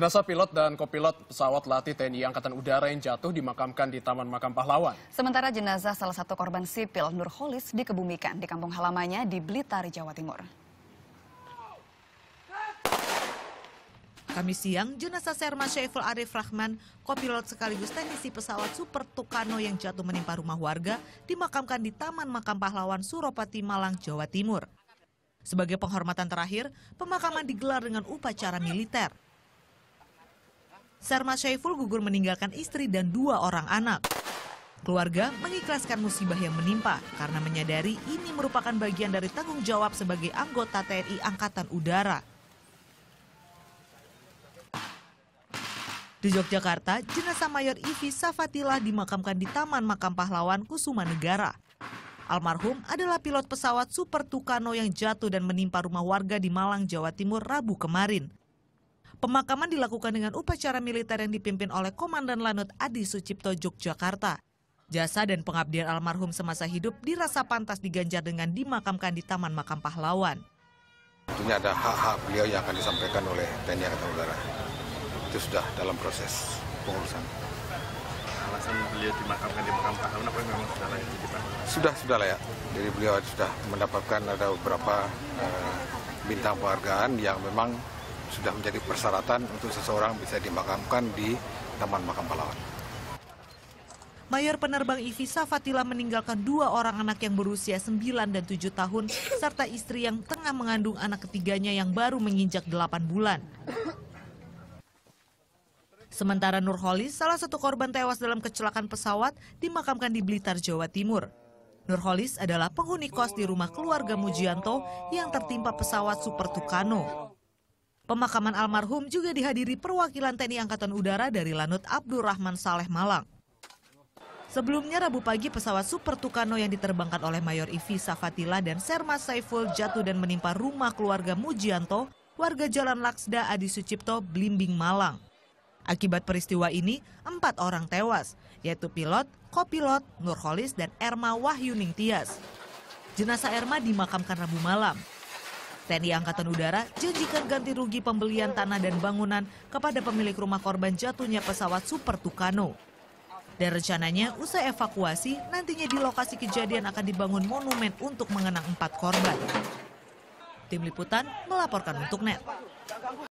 Jenazah pilot dan kopilot pesawat latih TNI Angkatan Udara yang jatuh dimakamkan di Taman Makam Pahlawan. Sementara jenazah salah satu korban sipil Nurholis dikebumikan di kampung halamannya di Blitar, Jawa Timur. Kami siang, jenazah Serma Syaiful Arif Rahman, kopilot sekaligus teknisi pesawat Super Tucano yang jatuh menimpa rumah warga, dimakamkan di Taman Makam Pahlawan Suropati, Malang, Jawa Timur. Sebagai penghormatan terakhir, pemakaman digelar dengan upacara militer. Sarma Syaiful gugur meninggalkan istri dan dua orang anak. Keluarga mengikhlaskan musibah yang menimpa karena menyadari ini merupakan bagian dari tanggung jawab sebagai anggota TNI Angkatan Udara. Di Yogyakarta, jenazah Mayor Ivi Safatilah dimakamkan di Taman Makam Pahlawan Kusuma Negara. Almarhum adalah pilot pesawat Super Tucano yang jatuh dan menimpa rumah warga di Malang, Jawa Timur Rabu kemarin. Pemakaman dilakukan dengan upacara militer yang dipimpin oleh Komandan Lanut Adi Sucipto Yogyakarta. Jasa dan pengabdian almarhum semasa hidup dirasa pantas diganjar dengan dimakamkan di Taman Makam Pahlawan. Tentunya ada hak-hak beliau yang akan disampaikan oleh TNI Angkatan Udara. Itu sudah dalam proses pengurusan. Alasan beliau dimakamkan di Makam Pahlawan apa memang sudah layak? Sudah, sudah layak. Jadi beliau sudah mendapatkan ada beberapa uh, bintang penghargaan yang memang sudah menjadi persyaratan untuk seseorang bisa dimakamkan di Taman Makam Pahlawan. Mayor penerbang IVI Safatila meninggalkan dua orang anak yang berusia 9 dan 7 tahun, serta istri yang tengah mengandung anak ketiganya yang baru menginjak 8 bulan. Sementara Nurholis, salah satu korban tewas dalam kecelakaan pesawat, dimakamkan di Blitar, Jawa Timur. Nurholis adalah penghuni kos di rumah keluarga Mujianto yang tertimpa pesawat Super Tucano. Pemakaman almarhum juga dihadiri perwakilan TNI Angkatan Udara dari Lanut Abdurrahman Saleh Malang. Sebelumnya Rabu pagi pesawat Super Tucano yang diterbangkan oleh Mayor Ivi Safatila dan Serma Saiful jatuh dan menimpa rumah keluarga Mujianto, warga Jalan Laksda Adi Sucipto, Blimbing Malang. Akibat peristiwa ini, empat orang tewas, yaitu pilot, kopilot, Nurholis, dan Erma Wahyuning Tias. Jenazah Erma dimakamkan Rabu malam. TNI Angkatan Udara janjikan ganti rugi pembelian tanah dan bangunan kepada pemilik rumah korban jatuhnya pesawat Super Tucano. Dan rencananya usai evakuasi, nantinya di lokasi kejadian akan dibangun monumen untuk mengenang empat korban. Tim Liputan melaporkan untuk NET.